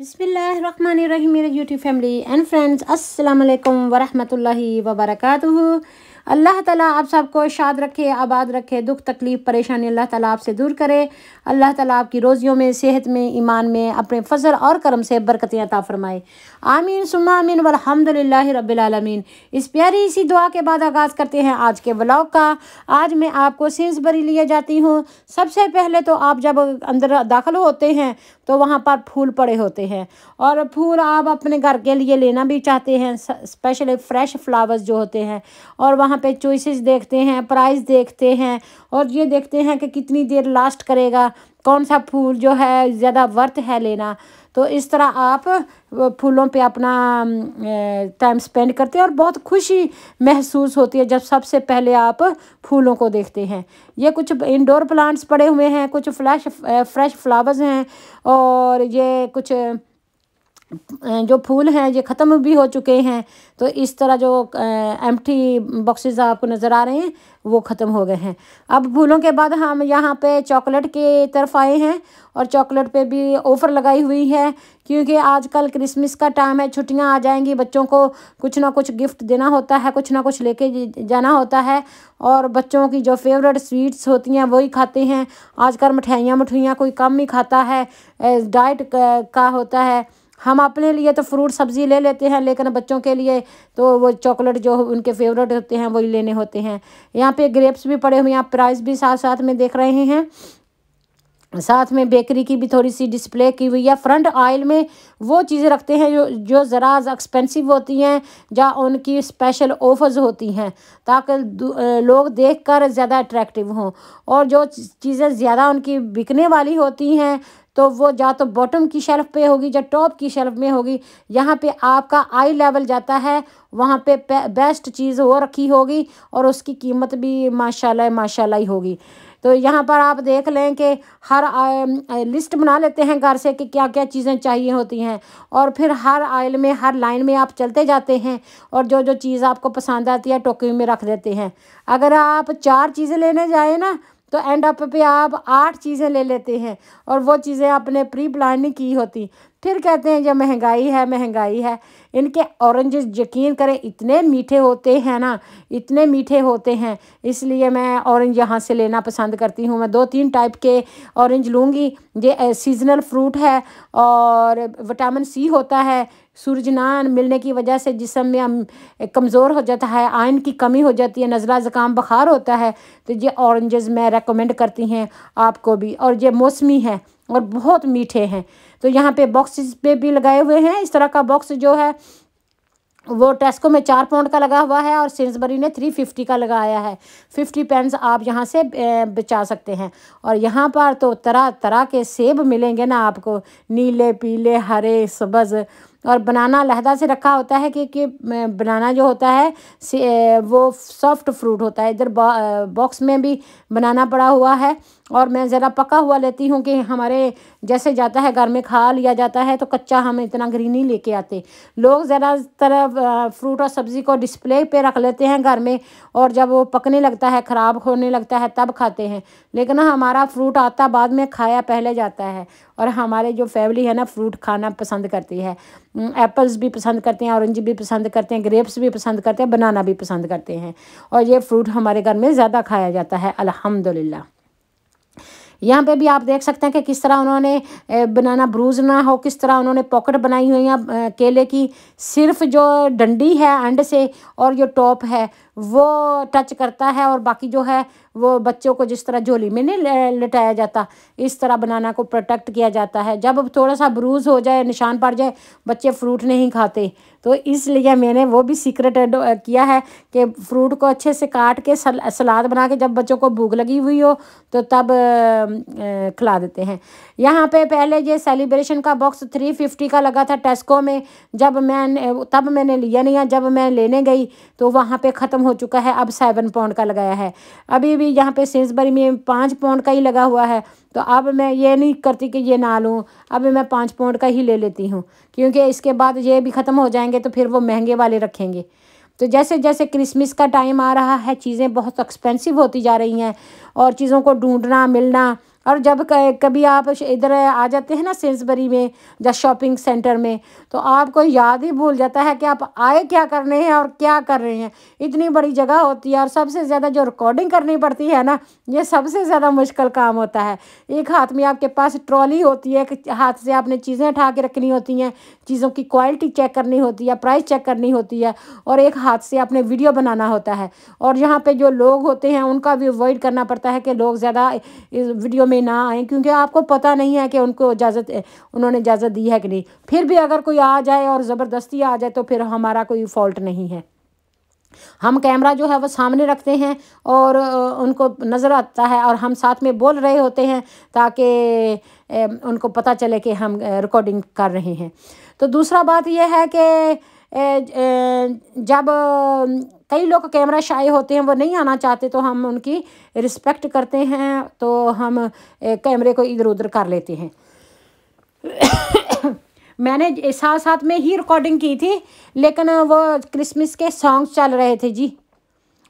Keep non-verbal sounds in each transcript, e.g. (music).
रही मेरे YouTube family and friends अस्सलाम वालेकुम वरहमतुल्लाहि वबरकातुहू अल्लाह ताला आप सबको शाद रखे आबाद रखे दुख तकलीफ़ परेशानी अल्लाह ताला आपसे दूर करे अल्लाह ताला आपकी रोज़ियों में सेहत में ईमान में अपने फ़जल और करम से बरकतें अता फ़रमाए आमीन सुमा आमीन वलहमदिल्ला रबालमीन इस प्यारी इसी दुआ के बाद आगाज़ करते हैं आज के ब्लॉग का आज मैं आपको बरी लिए जाती हूँ सबसे पहले तो आप जब अंदर दाखिल होते हैं तो वहाँ पर फूल पड़े होते हैं और फूल आप अपने घर के लिए लेना भी चाहते हैं स्पेशली फ्रेश फ्लावर्स जो होते हैं और वहाँ पे चॉइसेस देखते हैं प्राइस देखते हैं और ये देखते हैं कि कितनी देर लास्ट करेगा कौन सा फूल जो है ज़्यादा वर्थ है लेना तो इस तरह आप फूलों पे अपना टाइम स्पेंड करते हैं और बहुत खुशी महसूस होती है जब सबसे पहले आप फूलों को देखते हैं ये कुछ इंडोर प्लांट्स पड़े हुए हैं कुछ फ्लैश फ्रेश फ्लावर्स हैं और ये कुछ जो फूल हैं ये ख़त्म भी हो चुके हैं तो इस तरह जो एम्प्टी बॉक्सेस आपको नज़र आ रहे हैं वो ख़त्म हो गए हैं अब फूलों के बाद हम यहाँ पे चॉकलेट के तरफ आए हैं और चॉकलेट पे भी ऑफ़र लगाई हुई है क्योंकि आजकल क्रिसमस का टाइम है छुट्टियाँ आ जाएंगी बच्चों को कुछ ना कुछ गिफ्ट देना होता है कुछ ना कुछ लेके जाना होता है और बच्चों की जो फेवरेट स्वीट्स होती हैं वही खाते हैं आजकल मिठाइयाँ मिठाइयाँ कोई कम ही खाता है डाइट का होता है हम अपने लिए तो फ्रूट सब्ज़ी ले लेते हैं लेकिन बच्चों के लिए तो वो चॉकलेट जो उनके फेवरेट होते हैं वही लेने होते हैं यहाँ पे ग्रेप्स भी पड़े हुए हैं प्राइस भी साथ साथ में देख रहे हैं साथ में बेकरी की भी थोड़ी सी डिस्प्ले की हुई है फ्रंट आयल में वो चीज़ें रखते हैं जो जो ज़रा एक्सपेंसिव होती हैं या उनकी स्पेशल ऑफर्स होती हैं ताकि लोग देखकर ज़्यादा अट्रैक्टिव हों और जो चीज़ें ज़्यादा उनकी बिकने वाली होती हैं तो वो या तो बॉटम की शेल्फ़ पे होगी या टॉप की शेल्फ़ में होगी यहाँ पे आपका आई लेवल जाता है वहाँ पे बेस्ट चीज़ हो रखी होगी और उसकी कीमत भी माशाल्लाह माशाल्लाह ही होगी तो यहाँ पर आप देख लें कि हर लिस्ट बना लेते हैं घर से कि क्या क्या चीज़ें चाहिए होती हैं और फिर हर आयल में हर लाइन में आप चलते जाते हैं और जो जो चीज़ आपको पसंद आती है टोकरी में रख देते हैं अगर आप चार चीज़ें लेने जाए ना तो एंड अप पे आप आठ चीज़ें ले लेते हैं और वो चीज़ें आपने प्री प्लानिंग की होती फिर कहते हैं जब महंगाई है महंगाई है इनके ऑरेंजेस यकीन करें इतने मीठे होते हैं ना इतने मीठे होते हैं इसलिए मैं ऑरेंज यहाँ से लेना पसंद करती हूँ मैं दो तीन टाइप के ऑरेंज लूँगी ये सीजनल फ्रूट है और विटामिन सी होता है सूरजनान मिलने की वजह से जिसम में कमज़ोर हो जाता है आयन की कमी हो जाती है नज़ला ज़ुकाम बुखार होता है तो ये ऑरेंजेस मैं रेकमेंड करती हैं आपको भी और ये मौसमी है और बहुत मीठे हैं तो यहाँ पे बॉक्सेस पे भी लगाए हुए हैं इस तरह का बॉक्स जो है वो टेस्को में चार पाउंड का लगा हुआ है और सेंसबरी ने थ्री फिफ्टी का लगाया है फिफ्टी पेंस आप यहाँ से बचा सकते हैं और यहाँ पर तो तरह तरह के सेब मिलेंगे ना आपको नीले पीले हरे सब्ज़ और बनाना लहदा से रखा होता है कि कि बनाना जो होता है वो सॉफ्ट फ्रूट होता है इधर बॉक्स में भी बनाना पड़ा हुआ है और मैं ज़रा पका हुआ लेती हूँ कि हमारे जैसे जाता है घर में खा लिया जाता है तो कच्चा हम इतना ग्रीनी लेके आते लोग ज़रा तरह फ्रूट और सब्ज़ी को डिस्प्ले पे रख लेते हैं घर में और जब वो पकने लगता है ख़राब होने लगता है तब खाते हैं लेकिन हमारा फ्रूट आता बाद में खाया पहले जाता है और हमारे जो फैमिली है ना फ्रूट खाना पसंद करती है एप्पल्स भी पसंद करते हैं औरेंज भी पसंद करते हैं ग्रेप्स भी पसंद करते हैं बनाना भी पसंद करते हैं और ये फ्रूट हमारे घर में ज़्यादा खाया जाता है अल्हम्दुलिल्लाह यहाँ पे भी आप देख सकते हैं कि किस तरह उन्होंने बनाना ब्रूज ना हो किस तरह उन्होंने पॉकेट बनाई हुई हैं केले की सिर्फ जो डंडी है अंड से और जो टॉप है वो टच करता है और बाकी जो है वो बच्चों को जिस तरह झोली में नहीं लटाया जाता इस तरह बनाना को प्रोटेक्ट किया जाता है जब थोड़ा सा ब्रूज हो जाए निशान पड़ जाए बच्चे फ्रूट नहीं खाते तो इसलिए मैंने वो भी सीक्रेट किया है कि फ्रूट को अच्छे से काट के सलाद बना के जब बच्चों को भूख लगी हुई हो तो तब खिला देते हैं यहाँ पे पहले ये सेलिब्रेशन का बॉक्स थ्री फिफ्टी का लगा था टेस्को में जब मैं तब मैंने लिया नहीं जब मैं लेने गई तो वहाँ पे ख़त्म हो चुका है अब सेवन पाउंड का लगाया है अभी भी यहाँ पे सेंसबरी में पाँच पाउंड का ही लगा हुआ है तो अब मैं ये नहीं करती कि ये ना लूँ अब मैं पाँच पाउंड का ही ले लेती हूँ क्योंकि इसके बाद ये भी ख़त्म हो जाएंगे तो फिर वो महंगे वाले रखेंगे तो जैसे जैसे क्रिसमस का टाइम आ रहा है चीज़ें बहुत एक्सपेंसिव होती जा रही हैं और चीज़ों को ढूँढना मिलना और जब कभी आप इधर आ जाते हैं ना सेंसबरी में या शॉपिंग सेंटर में तो आपको याद ही भूल जाता है कि आप आए क्या करने हैं और क्या कर रहे हैं इतनी बड़ी जगह होती है और सबसे ज़्यादा जो रिकॉर्डिंग करनी पड़ती है ना ये सबसे ज़्यादा मुश्किल काम होता है एक हाथ में आपके पास ट्रॉली होती है एक हाथ से आपने चीज़ें उठा के रखनी होती हैं चीज़ों की क्वालिटी चेक करनी होती है प्राइस चेक करनी होती है और एक हाथ से आपने वीडियो बनाना होता है और यहाँ पर जो लोग होते हैं उनका भी अवॉइड करना पड़ता है कि लोग ज़्यादा वीडियो में ना आएँ क्योंकि आपको पता नहीं है कि उनको इजाज़त उन्होंने इजाज़त दी है कि नहीं फिर भी अगर कोई आ जाए और ज़बरदस्ती आ जाए तो फिर हमारा कोई फॉल्ट नहीं है हम कैमरा जो है वो सामने रखते हैं और उनको नज़र आता है और हम साथ में बोल रहे होते हैं ताकि उनको पता चले कि हम रिकॉर्डिंग कर रहे हैं तो दूसरा बात यह है कि जब कई लोग कैमरा शाये होते हैं वो नहीं आना चाहते तो हम उनकी रिस्पेक्ट करते हैं तो हम कैमरे को इधर उधर कर लेते हैं (coughs) मैंने साथ साथ में ही रिकॉर्डिंग की थी लेकिन वो क्रिसमस के सॉन्ग चल रहे थे जी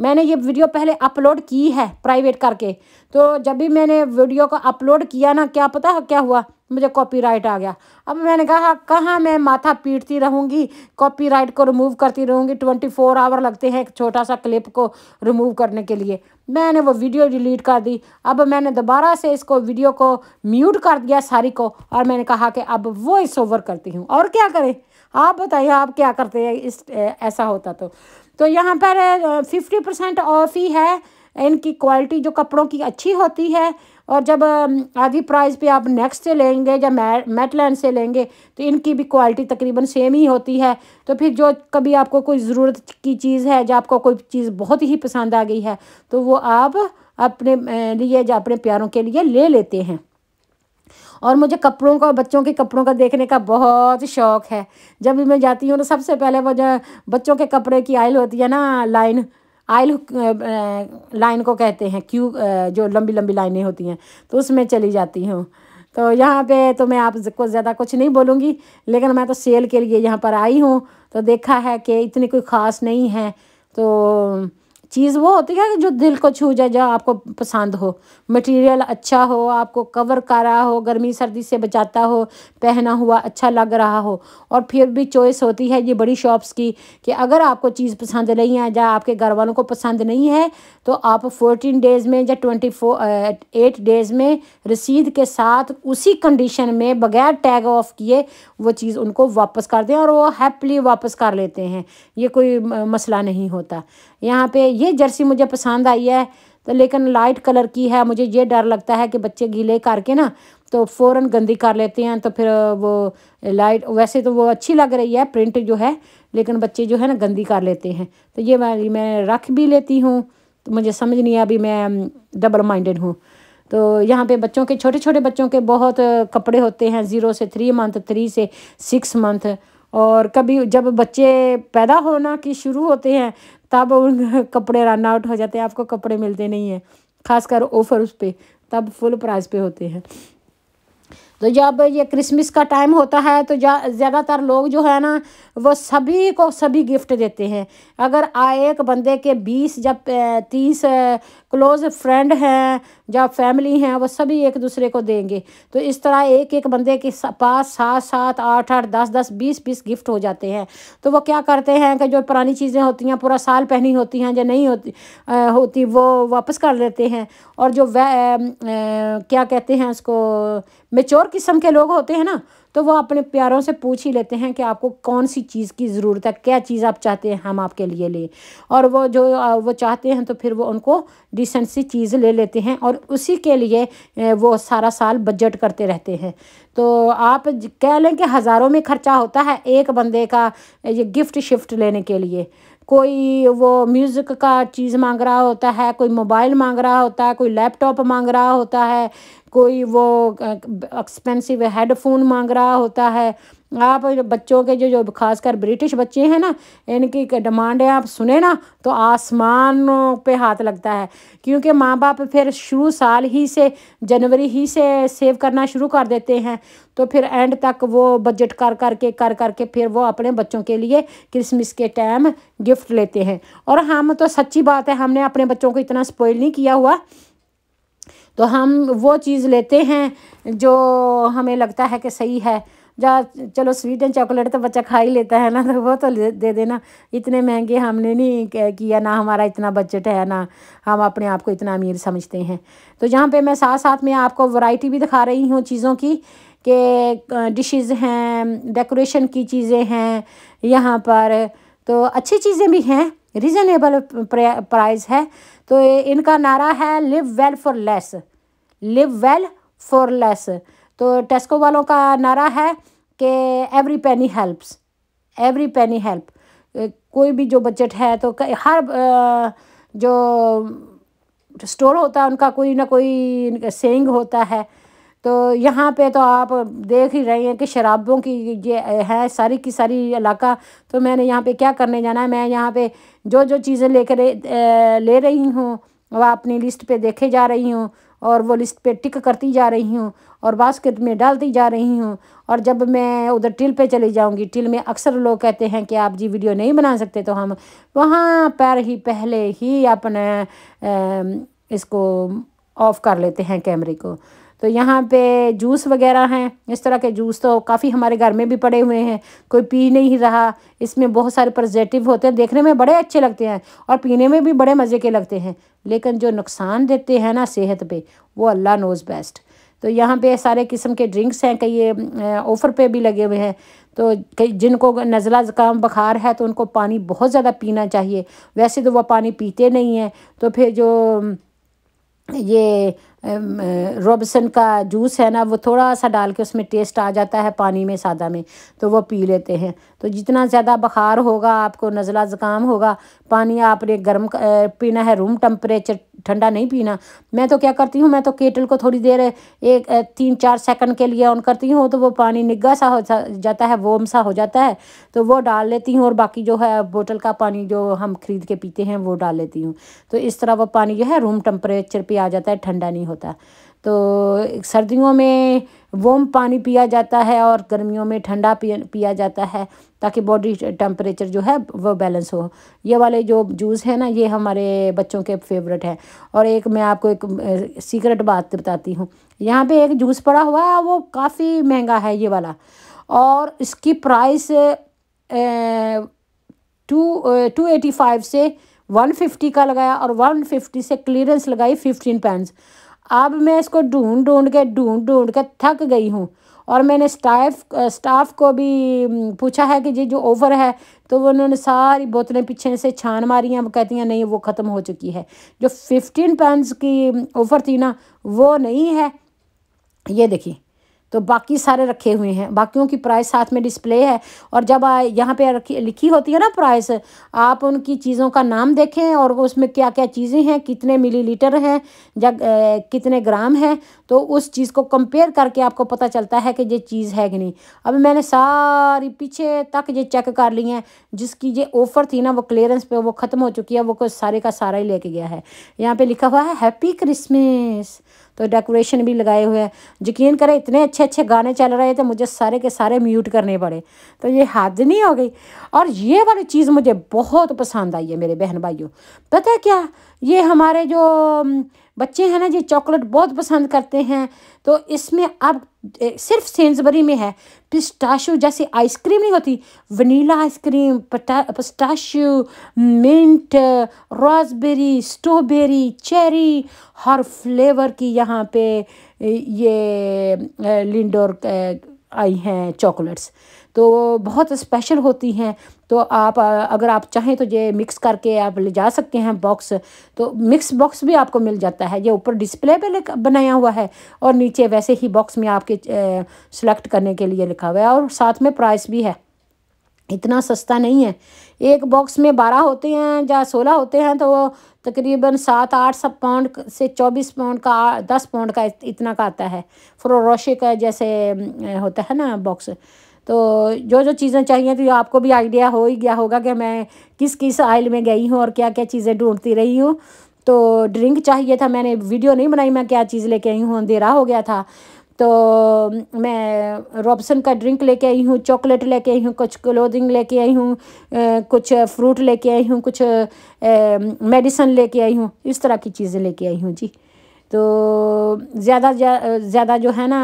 मैंने ये वीडियो पहले अपलोड की है प्राइवेट करके तो जब भी मैंने वीडियो को अपलोड किया ना क्या पता क्या हुआ मुझे कॉपीराइट आ गया अब मैंने कहा कहाँ मैं माथा पीटती रहूँगी कॉपीराइट को रिमूव करती रहूँगी ट्वेंटी फोर आवर लगते हैं एक छोटा सा क्लिप को रिमूव करने के लिए मैंने वो वीडियो डिलीट कर दी अब मैंने दोबारा से इसको वीडियो को म्यूट कर दिया सारी को और मैंने कहा कि अब वॉइस ओवर करती हूँ और क्या करें आप बताइए आप क्या करते हैं इस ऐसा होता तो तो यहाँ पर फिफ्टी परसेंट ऑफ ही है इनकी क्वालिटी जो कपड़ों की अच्छी होती है और जब आधी प्राइस पे आप नेक्स्ट से लेंगे या मेटलैंड से लेंगे तो इनकी भी क्वालिटी तकरीबन सेम ही होती है तो फिर जो कभी आपको कोई ज़रूरत की चीज़ है या आपको कोई चीज़ बहुत ही पसंद आ गई है तो वो आप अपने लिए या अपने प्यारों के लिए ले लेते हैं और मुझे कपड़ों का बच्चों के कपड़ों का देखने का बहुत शौक़ है जब भी मैं जाती हूँ तो सबसे पहले वो जो बच्चों के कपड़े की आयल होती है ना लाइन आयल लाइन को कहते हैं क्यू जो लंबी लंबी लाइनें होती हैं तो उसमें चली जाती हूँ तो यहाँ पे तो मैं आपको ज़्यादा कुछ नहीं बोलूँगी लेकिन मैं तो सेल के लिए यहाँ पर आई हूँ तो देखा है कि इतनी कोई ख़ास नहीं है तो चीज़ वो होती है जो दिल को छू जाए जो आपको पसंद हो मटेरियल अच्छा हो आपको कवर कर रहा हो गर्मी सर्दी से बचाता हो पहना हुआ अच्छा लग रहा हो और फिर भी चॉइस होती है ये बड़ी शॉप्स की कि अगर आपको चीज़ पसंद नहीं है या आपके घर वालों को पसंद नहीं है तो आप फोर्टीन डेज़ में या ट्वेंटी फोर एट डेज़ में रसीद के साथ उसी कंडीशन में बगैर टैग ऑफ किए वो चीज़ उनको वापस कर दें और वो हैप्पली वापस कर लेते हैं ये कोई मसला नहीं होता यहाँ पे ये जर्सी मुझे पसंद आई है तो लेकिन लाइट कलर की है मुझे ये डर लगता है कि बच्चे गीले करके ना तो फ़ौर गंदी कर लेते हैं तो फिर वो लाइट वैसे तो वो अच्छी लग रही है प्रिंट जो है लेकिन बच्चे जो है ना गंदी कर लेते हैं तो ये मैं मैं रख भी लेती हूँ तो मुझे समझ नहीं अभी मैं डबल माइंडेड हूँ तो यहाँ पे बच्चों के छोटे छोटे बच्चों के बहुत कपड़े होते हैं ज़ीरो से थ्री मंथ थ्री से सिक्स मंथ और कभी जब बच्चे पैदा होना की शुरू होते हैं तब कपड़े रन आउट हो जाते हैं आपको कपड़े मिलते नहीं हैं खासकर ऑफर उस पर तब फुल प्राइस पे होते हैं तो जब ये क्रिसमस का टाइम होता है तो ज़्यादातर लोग जो है ना वो सभी को सभी गिफ्ट देते हैं अगर एक बंदे के बीस जब तीस क्लोज फ्रेंड हैं या फैमिली हैं वो सभी एक दूसरे को देंगे तो इस तरह एक एक बंदे के पास सात सात आठ आठ दस दस बीस बीस गिफ्ट हो जाते हैं तो वो क्या करते हैं कि जो पुरानी चीज़ें होती हैं पूरा साल पहनी होती हैं या नहीं होती आ, होती वो वापस कर लेते हैं और जो वह क्या कहते हैं उसको मेच्योर किस्म के लोग होते हैं ना तो वो अपने प्यारों से पूछ ही लेते हैं कि आपको कौन सी चीज़ की ज़रूरत है क्या चीज़ आप चाहते हैं हम आपके लिए लें और वो जो वो चाहते हैं तो फिर वो उनको डिसेंट सी चीज़ ले लेते हैं और उसी के लिए वो सारा साल बजट करते रहते हैं तो आप कह लें कि हज़ारों में खर्चा होता है एक बंदे का ये गिफ्ट शिफ्ट लेने के लिए कोई वो म्यूज़िक का चीज़ मांग रहा होता है कोई मोबाइल मांग रहा होता है कोई लैपटॉप मांग रहा होता है कोई वो एक्सपेंसिव हेडफोन मांग रहा होता है आप बच्चों के जो जो खासकर ब्रिटिश बच्चे हैं ना इनकी डिमांड है आप सुने ना तो आसमान पे हाथ लगता है क्योंकि माँ बाप फिर शुरू साल ही से जनवरी ही से सेव करना शुरू कर देते हैं तो फिर एंड तक वो बजट कर करके कर करके फिर वो अपने बच्चों के लिए क्रिसमस के टाइम गिफ्ट लेते हैं और हम तो सच्ची बात है हमने अपने बच्चों को इतना स्पॉइल नहीं किया हुआ तो हम वो चीज़ लेते हैं जो हमें लगता है कि सही है जा चलो स्वीट एंड चॉकलेट तो बच्चा खा ही लेता है ना तो वो तो दे देना इतने महंगे हमने नहीं किया ना हमारा इतना बजट है ना हम अपने आप को इतना अमीर समझते हैं तो यहाँ पे मैं साथ साथ में आपको वैरायटी भी दिखा रही हूँ चीज़ों की के डिशेस हैं डेकोरेशन की चीज़ें हैं यहाँ पर तो अच्छी चीज़ें भी हैं रिजनेबल प्राइस है तो इनका नारा है live well for less live well for less तो टेस्को वालों का नारा है कि every penny helps every penny help कोई भी जो बजट है तो हर जो स्टोर होता है उनका कोई ना कोई सेंग होता है तो यहाँ पे तो आप देख ही रहे हैं कि शराबों की ये है सारी की सारी इलाका तो मैंने यहाँ पे क्या करने जाना है मैं यहाँ पे जो जो चीज़ें लेकर ले रही हूँ वह अपनी लिस्ट पे देखे जा रही हूँ और वो लिस्ट पे टिक करती जा रही हूँ और बास्केट में डालती जा रही हूँ और जब मैं उधर टिल पे चली जाऊँगी टिल में अक्सर लोग कहते हैं कि आप जी वीडियो नहीं बना सकते तो हम वहाँ पर ही पहले ही अपने इसको ऑफ़ कर लेते हैं कैमरे को तो यहाँ पे जूस वगैरह हैं इस तरह के जूस तो काफ़ी हमारे घर में भी पड़े हुए हैं कोई पी नहीं रहा इसमें बहुत सारे प्रजेटिव होते हैं देखने में बड़े अच्छे लगते हैं और पीने में भी बड़े मज़े के लगते हैं लेकिन जो नुकसान देते हैं ना सेहत पे वो अल्लाह नोज़ बेस्ट तो यहाँ पे सारे किस्म के ड्रिंक्स हैं कई ऑफ़र पे भी लगे हुए हैं तो कई जिनको नज़ला ज़ुकाम बुखार है तो उनको पानी बहुत ज़्यादा पीना चाहिए वैसे तो वह पानी पीते नहीं हैं तो फिर जो ये रोबसन का जूस है ना वो थोड़ा सा डाल के उसमें टेस्ट आ जाता है पानी में सादा में तो वो पी लेते हैं तो जितना ज़्यादा बुखार होगा आपको नज़ला ज़ुकाम होगा पानी आपने गर्म पीना है रूम टम्परेचर ठंडा नहीं पीना मैं तो क्या करती हूँ मैं तो केटल को थोड़ी देर एक तीन चार सेकंड के लिए ऑन करती हूँ तो वो पानी निग्गा सा हो जाता है वोम सा हो जाता है तो वो डाल लेती हूँ और बाकी जो है बोतल का पानी जो हम ख़रीद के पीते हैं वो डाल लेती हूँ तो इस तरह वो पानी जो है रूम टम्परेचर पर आ जाता है ठंडा नहीं होता तो सर्दियों में वोम पानी पिया जाता है और गर्मियों में ठंडा पिया जाता है ताकि बॉडी टेम्परेचर जो है वो बैलेंस हो ये वाले जो जूस है ना ये हमारे बच्चों के फेवरेट हैं और एक मैं आपको एक सीक्रेट बात बताती हूँ यहाँ पे एक जूस पड़ा हुआ है वो काफ़ी महंगा है ये वाला और इसकी price two two eighty five से वन फिफ्टी का लगाया और वन फिफ्टी से क्लियरेंस लगाई फिफ्टीन पैंस अब मैं इसको ढूंढ ढूंढ के ढूंढ ढूंढ के थक गई हूँ और मैंने स्टाफ स्टाफ को भी पूछा है कि जी जो ओवर है तो उन्होंने सारी बोतलें पीछे से छान मारी हैं वो कहती हैं नहीं वो ख़त्म हो चुकी है जो फिफ्टीन पैंस की ओवर थी ना वो नहीं है ये देखिए तो बाकी सारे रखे हुए हैं बाकियों की प्राइस साथ में डिस्प्ले है और जब यहाँ पे रखी लिखी होती है ना प्राइस आप उनकी चीज़ों का नाम देखें और उसमें क्या क्या चीज़ें हैं कितने मिलीलीटर हैं या कितने ग्राम हैं तो उस चीज़ को कंपेयर करके आपको पता चलता है कि ये चीज़ है कि नहीं अभी मैंने सारी पीछे तक ये चेक कर ली है जिसकी ये ऑफ़र थी ना वो क्लियरेंस पर वो ख़त्म हो चुकी है वो सारे का सारा ही लेके गया है यहाँ पर लिखा हुआ है हैप्पी क्रिसमस तो डेकोरेशन भी लगाए हुए हैं यकीन करें इतने अच्छे अच्छे गाने चल रहे थे मुझे सारे के सारे म्यूट करने पड़े तो ये हद नहीं हो गई और ये वाली चीज़ मुझे बहुत पसंद आई है मेरे बहन भाइयों पता है क्या ये हमारे जो बच्चे हैं ना ये चॉकलेट बहुत पसंद करते हैं तो इसमें आप सिर्फ सेंसबरी में है पिस्टाशो जैसे आइसक्रीम नहीं होती vanilla ice cream pistachio mint raspberry strawberry cherry हर फ्लेवर की यहाँ पे ये लिंडोर आई हैं चॉकलेट्स तो बहुत स्पेशल होती हैं तो आप अगर आप चाहें तो ये मिक्स करके आप ले जा सकते हैं बॉक्स तो मिक्स बॉक्स भी आपको मिल जाता है ये ऊपर डिस्प्ले पे बनाया हुआ है और नीचे वैसे ही बॉक्स में आपके सेलेक्ट करने के लिए लिखा हुआ है और साथ में प्राइस भी है इतना सस्ता नहीं है एक बॉक्स में बारह होते हैं या सोलह होते हैं तो तकरीबन सात आठ सब पाउंड से चौबीस पाउंड का दस पाउंड का इतना का आता है फ्रोरोशे का जैसे होता है ना बॉक्स तो जो जो चीज़ें चाहिए तो आपको भी आइडिया हो ही गया होगा कि मैं किस किस आयल में गई हूँ और क्या क्या चीज़ें ढूंढती रही हूँ तो ड्रिंक चाहिए था मैंने वीडियो नहीं बनाई मैं क्या चीज़ लेके आई हूँ अंधेरा हो गया था तो मैं रॉबसन का ड्रिंक लेके आई हूँ चॉकलेट लेके आई हूँ कुछ क्लोथिंग लेके आई हूँ कुछ फ्रूट लेके आई हूँ कुछ मेडिसन लेके आई हूँ इस तरह की चीज़ें लेके आई हूँ जी तो ज़्यादा ज़्यादा जो है ना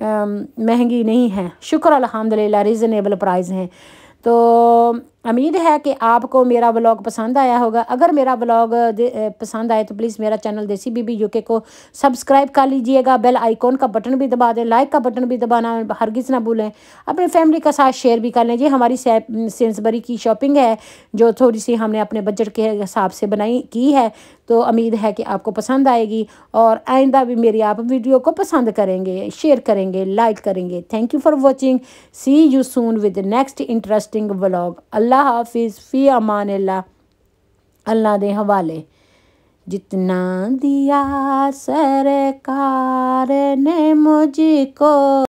महंगी नहीं है शुक्र अलहमदिल्ला रीज़नेबल प्राइस हैं तो उम्मीद है कि आपको मेरा ब्लॉग पसंद आया होगा अगर मेरा ब्लॉग पसंद आए तो प्लीज़ मेरा चैनल देसी बीबी यूके को सब्सक्राइब कर लीजिएगा बेल आइकॉन का बटन भी दबा दें लाइक का बटन भी दबाना हरगिज़ ना भूलें अपने फैमिली का साथ शेयर भी कर लें जी हमारी सेंसबरी की शॉपिंग है जो थोड़ी सी हमने अपने बजट के हिसाब से बनाई की है तो उम्मीद है कि आपको पसंद आएगी और आइंदा भी मेरी आप वीडियो को पसंद करेंगे शेयर करेंगे लाइक करेंगे thank you for watching see you soon with next interesting vlog अल्लाह अल्लाह हाफिज़ फ़ी अमान अल्लाह दे हवाले जितना दिया सरकार ने मुझको